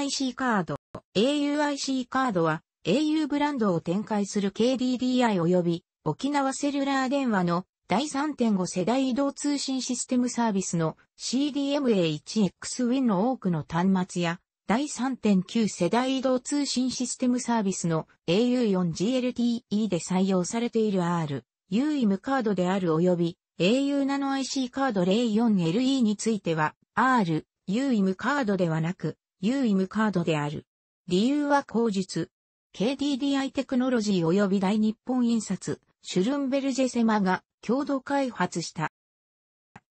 auic カード。auic カードは au ブランドを展開する KDDI 及び沖縄セルラー電話の第3.5世代移動通信システムサービスの CDMA1XWIN の多くの端末や第3.9世代移動通信システムサービスの au4GLTE で採用されている R、UIM カードである及び au ナノ IC カード 04LE については R、UIM カードではなく UIM カードである。理由は口述。KDDI テクノロジー及び大日本印刷、シュルンベルジェセマが共同開発した。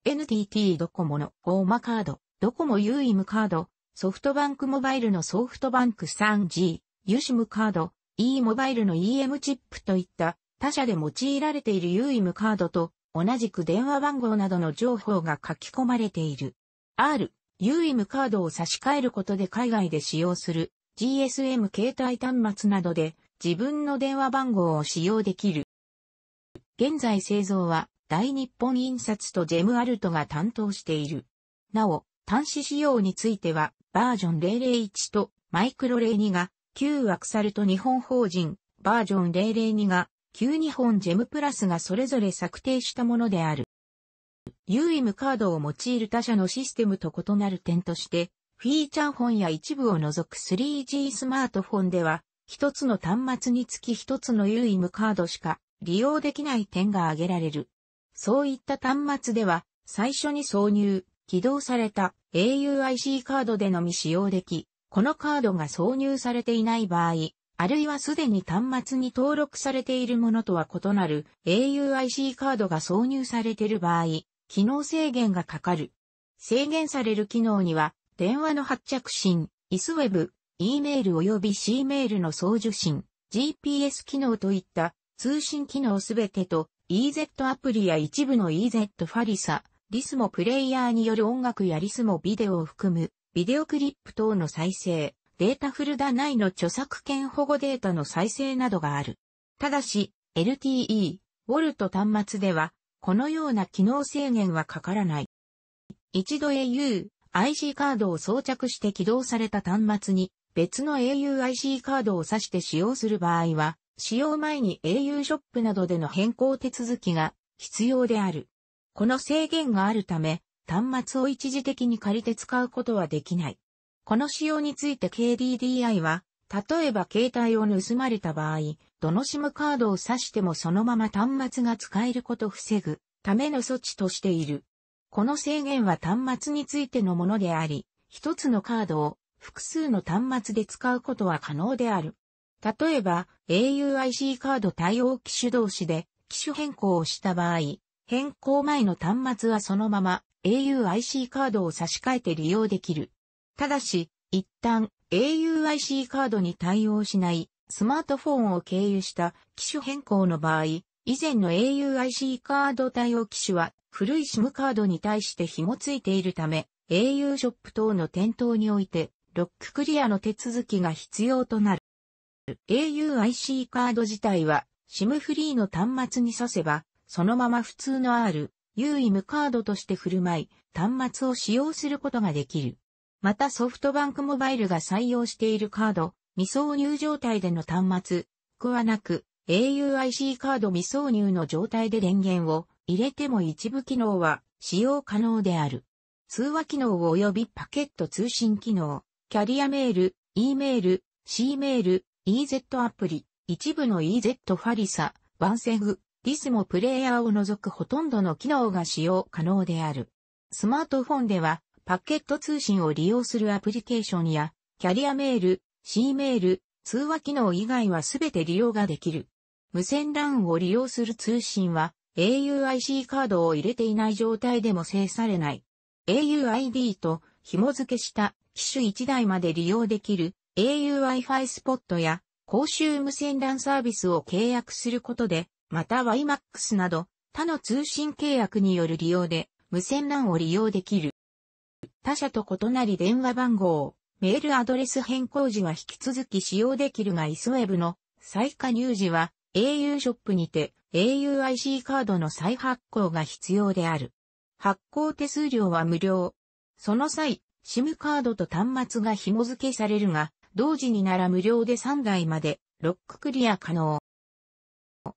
NTT ドコモのオーマカード、ドコモユーイムカード、ソフトバンクモバイルのソフトバンク 3G、ユシムカード、e モバイルの EM チップといった他社で用いられているユーイムカードと同じく電話番号などの情報が書き込まれている。R、UM i カードを差し替えることで海外で使用する GSM 携帯端末などで自分の電話番号を使用できる。現在製造は大日本印刷とジェムアルトが担当している。なお、端子仕様についてはバージョン001とマイクロ02が旧アクサルト日本法人バージョン002が旧日本ジェムプラスがそれぞれ策定したものである。UM カードを用いる他社のシステムと異なる点として、フィーチャー本や一部を除く 3G スマートフォンでは、一つの端末につき一つの UIM カードしか利用できない点が挙げられる。そういった端末では、最初に挿入、起動された AUIC カードでのみ使用でき、このカードが挿入されていない場合、あるいはすでに端末に登録されているものとは異なる AUIC カードが挿入されている場合、機能制限がかかる。制限される機能には、電話の発着信、イスウェブ、E メール及び C メールの送受信、GPS 機能といった通信機能すべてと EZ アプリや一部の EZ ファリサ、リスモプレイヤーによる音楽やリスモビデオを含むビデオクリップ等の再生、データフルダ内の著作権保護データの再生などがある。ただし、LTE、ウォルト端末ではこのような機能制限はかからない。一度 AUIC カードを装着して起動された端末に別の AUIC カードを挿して使用する場合は、使用前に au ショップなどでの変更手続きが必要である。この制限があるため、端末を一時的に借りて使うことはできない。この仕様について KDDI は、例えば携帯を盗まれた場合、どの SIM カードを指してもそのまま端末が使えることを防ぐための措置としている。この制限は端末についてのものであり、一つのカードを複数の端末で使うことは可能である。例えば、auIC カード対応機種同士で機種変更をした場合、変更前の端末はそのまま auIC カードを差し替えて利用できる。ただし、一旦 AUIC カードに対応しないスマートフォンを経由した機種変更の場合、以前の AUIC カード対応機種は古い SIM カードに対して紐付いているため、au ショップ等の店頭において、ロッククリアの手続きが必要となる。auIC カード自体は、SIM フリーの端末に挿せば、そのまま普通の R、UIM カードとして振る舞い、端末を使用することができる。またソフトバンクモバイルが採用しているカード、未挿入状態での端末、くはなく、auIC カード未挿入の状態で電源を入れても一部機能は使用可能である。通話機能及びパケット通信機能、キャリアメール、E メール、C メール、EZ アプリ、一部の EZ ファリサ、ワンセグ、ディスモプレイヤーを除くほとんどの機能が使用可能である。スマートフォンではパッケット通信を利用するアプリケーションや、キャリアメール、C メール、通話機能以外はすべて利用ができる。無線 LAN を利用する通信は、auIC カードを入れていない状態でも制されない。auID と紐付けした機種1台まで利用できる auWi-Fi スポットや公衆無線 LAN サービスを契約することで、また YMAX など他の通信契約による利用で無線 LAN を利用できる。他社と異なり電話番号、メールアドレス変更時は引き続き使用できるが ISWEB の再加入時は au ショップにて auIC カードの再発行が必要である。発行手数料は無料。その際、SIM カードと端末が紐付けされるが、同時になら無料で3台までロッククリア可能。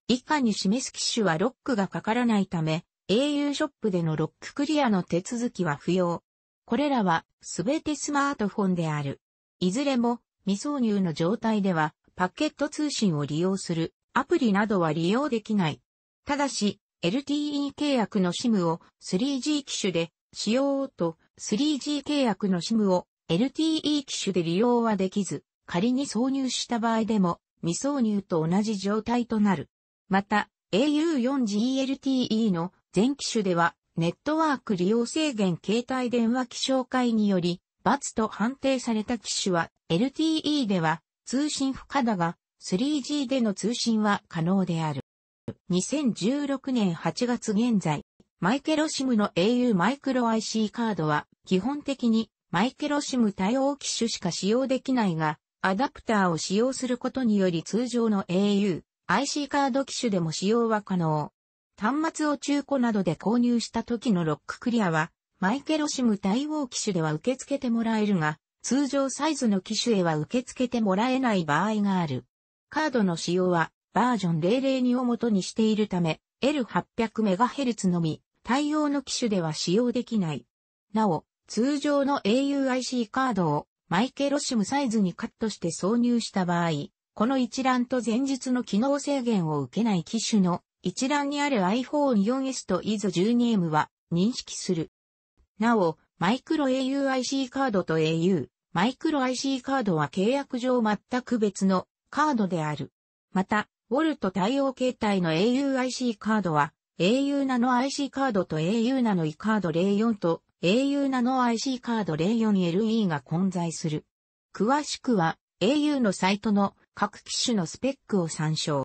以下に示す機種はロックがかからないため、au ショップでのロッククリアの手続きは不要。これらはすべてスマートフォンである。いずれも未挿入の状態ではパケット通信を利用するアプリなどは利用できない。ただし、LTE 契約の SIM を 3G 機種で使用と 3G 契約の SIM を LTE 機種で利用はできず、仮に挿入した場合でも未挿入と同じ状態となる。また、au4GLTE の全機種ではネットワーク利用制限携帯電話機紹介により、罰と判定された機種は、LTE では通信不可だが、3G での通信は可能である。2016年8月現在、マイケロシムの au マイクロ IC カードは、基本的にマイケロシム対応機種しか使用できないが、アダプターを使用することにより通常の au IC カード機種でも使用は可能。端末を中古などで購入した時のロッククリアは、マイケロシム対応機種では受け付けてもらえるが、通常サイズの機種へは受け付けてもらえない場合がある。カードの使用は、バージョン002を元にしているため、L800MHz のみ、対応の機種では使用できない。なお、通常の auIC カードをマイケロシムサイズにカットして挿入した場合、この一覧と前日の機能制限を受けない機種の一覧にある iPhone 4S と IS12M は認識する。なお、マイクロ AUIC カードと au、マイクロ IC カードは契約上全く別のカードである。また、ウォルト対応形態の auIC カードは au ナノ IC カードと au ナノ E カード04と au ナノ IC カード 04LE が混在する。詳しくは au のサイトの各機種のスペックを参照。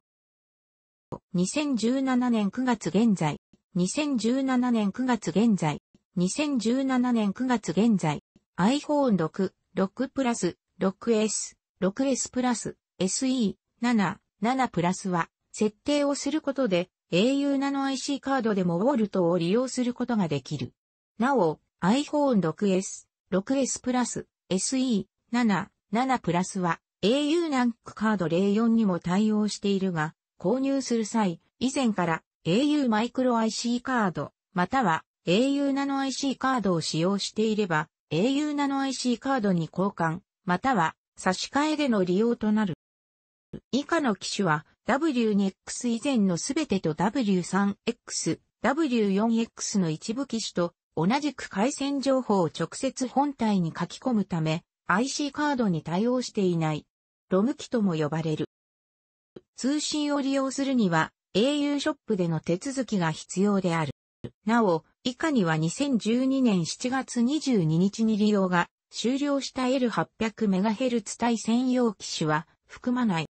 2017年9月現在、2017年9月現在、2017年9月現在、iPhone 6、6プラス、6S、6S プラス、SE、7、7プラスは、設定をすることで、au ナノ IC カードでもウォルトを利用することができる。なお、iPhone 6S、6S プラス、SE、7、7プラスは、au ナンクカード04にも対応しているが、購入する際、以前から au マイクロ IC カード、または au ナノ IC カードを使用していれば、au ナノ IC カードに交換、または差し替えでの利用となる。以下の機種は W2X 以前のすべてと W3X、W4X の一部機種と同じく回線情報を直接本体に書き込むため IC カードに対応していない。ロム機とも呼ばれる。通信を利用するには au ショップでの手続きが必要である。なお、以下には2012年7月22日に利用が終了した L800MHz 対専用機種は含まない。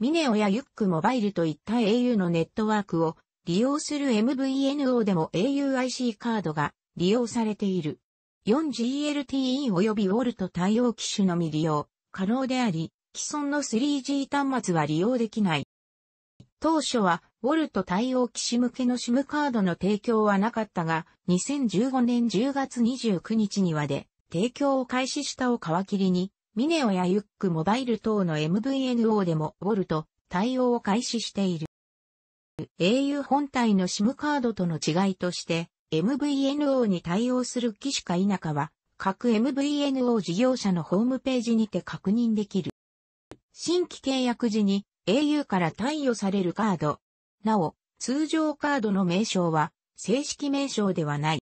ミネオやユックモバイルといった au のネットワークを利用する MVNO でも auIC カードが利用されている。4GLTE 及びウォルト対応機種のみ利用可能であり、既存の 3G 端末は利用できない。当初は、ウォルト対応機種向けの SIM カードの提供はなかったが、2015年10月29日にはで、提供を開始したを皮切りに、ミネオやユックモバイル等の MVNO でもウォルト対応を開始している。au 本体の SIM カードとの違いとして、MVNO に対応する機種か否かは、各 MVNO 事業者のホームページにて確認できる。新規契約時に au から貸与されるカード。なお、通常カードの名称は正式名称ではない。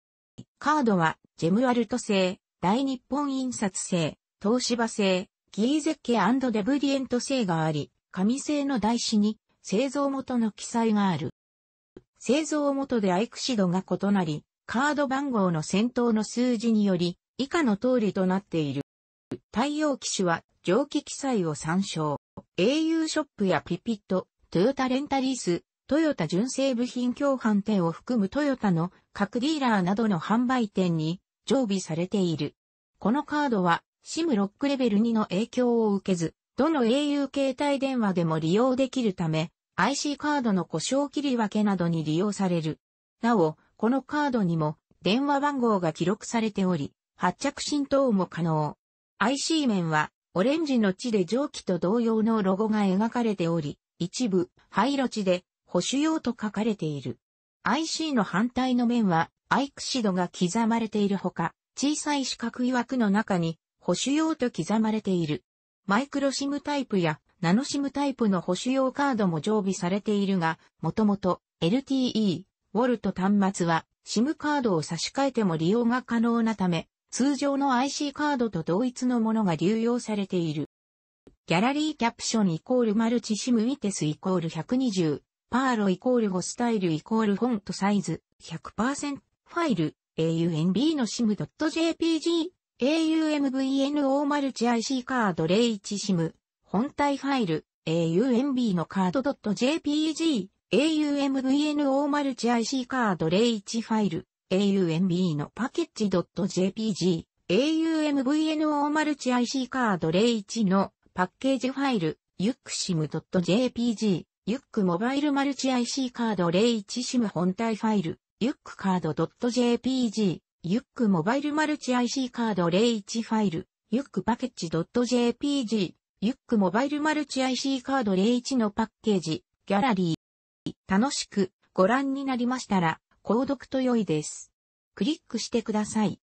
カードはジェムアルト製、大日本印刷製、東芝製、ギーゼッケデブリエント製があり、紙製の台紙に製造元の記載がある。製造元でアイクシドが異なり、カード番号の先頭の数字により、以下の通りとなっている。対応機種は蒸気記載を参照。au ショップやピピット、トヨタレンタリース、トヨタ純正部品共販店を含むトヨタの各ディーラーなどの販売店に常備されている。このカードは s i m クレベル2の影響を受けず、どの au 携帯電話でも利用できるため、IC カードの故障切り分けなどに利用される。なお、このカードにも電話番号が記録されており、発着浸透も可能。IC 面は、オレンジの地で蒸気と同様のロゴが描かれており、一部、灰色地で、保守用と書かれている。IC の反対の面は、アイクシドが刻まれているほか、小さい四角い枠の中に、保守用と刻まれている。マイクロシムタイプや、ナノシムタイプの保守用カードも常備されているが、もともと LTE、ウォルト端末は、シムカードを差し替えても利用が可能なため、通常の IC カードと同一のものが流用されている。ギャラリーキャプションイコールマルチシムイテスイコール120、パーロイコールホスタイルイコールフォントサイズ100%ファイル AUNB のシム j p g AUMVNO マルチ IC カード01シム本体ファイル AUMB のカード .jpg AUMVNO マルチ IC カード01ファイル a u m b のパケッジ .jpg、aumvno マルチ IC カード01のパッケージファイル、yuxsim.jpg、yuq モバイルマルチ IC カード 01SIM 本体ファイル、yuq カード .jpg、yuq モバイルマルチ IC カード01ファイル、yuq パケッジ .jpg、yuq モバイルマルチ IC カード01のパッケージ、ギャラリー。楽しくご覧になりましたら、購読と良いです。クリックしてください。